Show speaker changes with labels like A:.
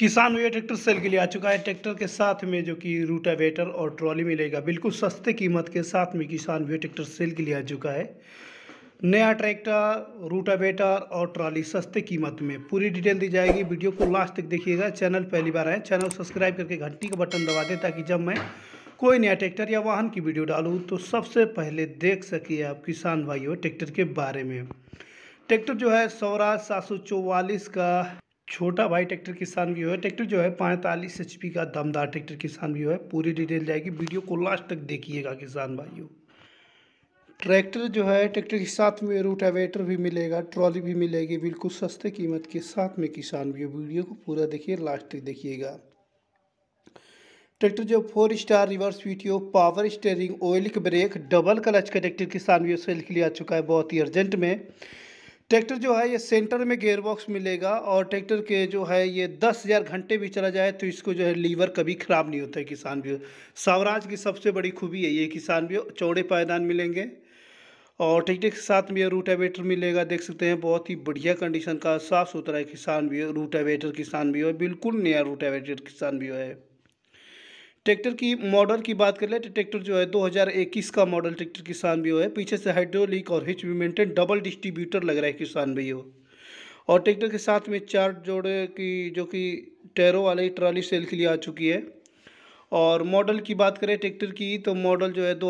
A: किसान where tractor cell के लिए आ चुका है ट्रैक्टर के साथ में जो कि रूटावेटर और ट्रॉली मिलेगा बिल्कुल सस्ते कीमत के साथ में किसान वेयर ट्रैक्टर सेल के लिए आ चुका है नया ट्रैक्टर रूटावेटर और ट्रॉली सस्ते कीमत में पूरी डिटेल दी जाएगी वीडियो को लास्ट तक देखिएगा चैनल पहली बार आए चैनल सब्सक्राइब करके घंटी का बटन दबा दें ताकि जब मैं कोई नया ट्रैक्टर या वाहन की वीडियो डालूँ तो सबसे पहले देख सके आप किसान भाइयों ट्रैक्टर के बारे में ट्रैक्टर जो है सौराज सात का छोटा भाई ट्रैक्टर किसान व्यू है ट्रैक्टर जो है पैंतालीस एच का दमदार ट्रैक्टर किसान व्यू है पूरी डिटेल जाएगी वीडियो को लास्ट तक देखिएगा किसान भाइयों ट्रैक्टर जो है ट्रैक्टर के साथ में रूटावेटर भी मिलेगा ट्रॉली भी मिलेगी बिल्कुल सस्ते कीमत के साथ में किसान व्यू वीडियो को पूरा देखिए लास्ट तक देखिएगा ट्रैक्टर जो फोर स्टार रिवर्स वीटियो पावर स्टेयरिंग ऑयलिक ब्रेक डबल क्लच का ट्रैक्टर किसान व्यू सेल के लिए आ चुका है बहुत ही अर्जेंट में ट्रैक्टर जो है ये सेंटर में गेयर बॉक्स मिलेगा और ट्रैक्टर के जो है ये दस हज़ार घंटे भी चला जाए तो इसको जो है लीवर कभी ख़राब नहीं होता है किसान भी सावराज की सबसे बड़ी खूबी है ये किसान भी चौड़े पायदान मिलेंगे और ट्रैक्टर के साथ में ये रूटावेटर मिलेगा देख सकते हैं बहुत ही बढ़िया कंडीशन का साफ़ सुथरा है किसान भी रूटावेटर किसान भी है बिल्कुल नया रूटावेटर किसान भी है ट्रैक्टर की मॉडल की बात कर ले तो ट्रैक्टर जो है 2021 का मॉडल ट्रैक्टर किसान भी हो है पीछे से हाइड्रोलिक और हिच भी मेंटेन डबल डिस्ट्रीब्यूटर लग रहा है किसान भी हो और ट्रैक्टर के साथ में चार जोड़े की जो कि टैरो वाली ट्राली सेल के लिए आ चुकी है और मॉडल की बात करें ट्रैक्टर की तो मॉडल जो है दो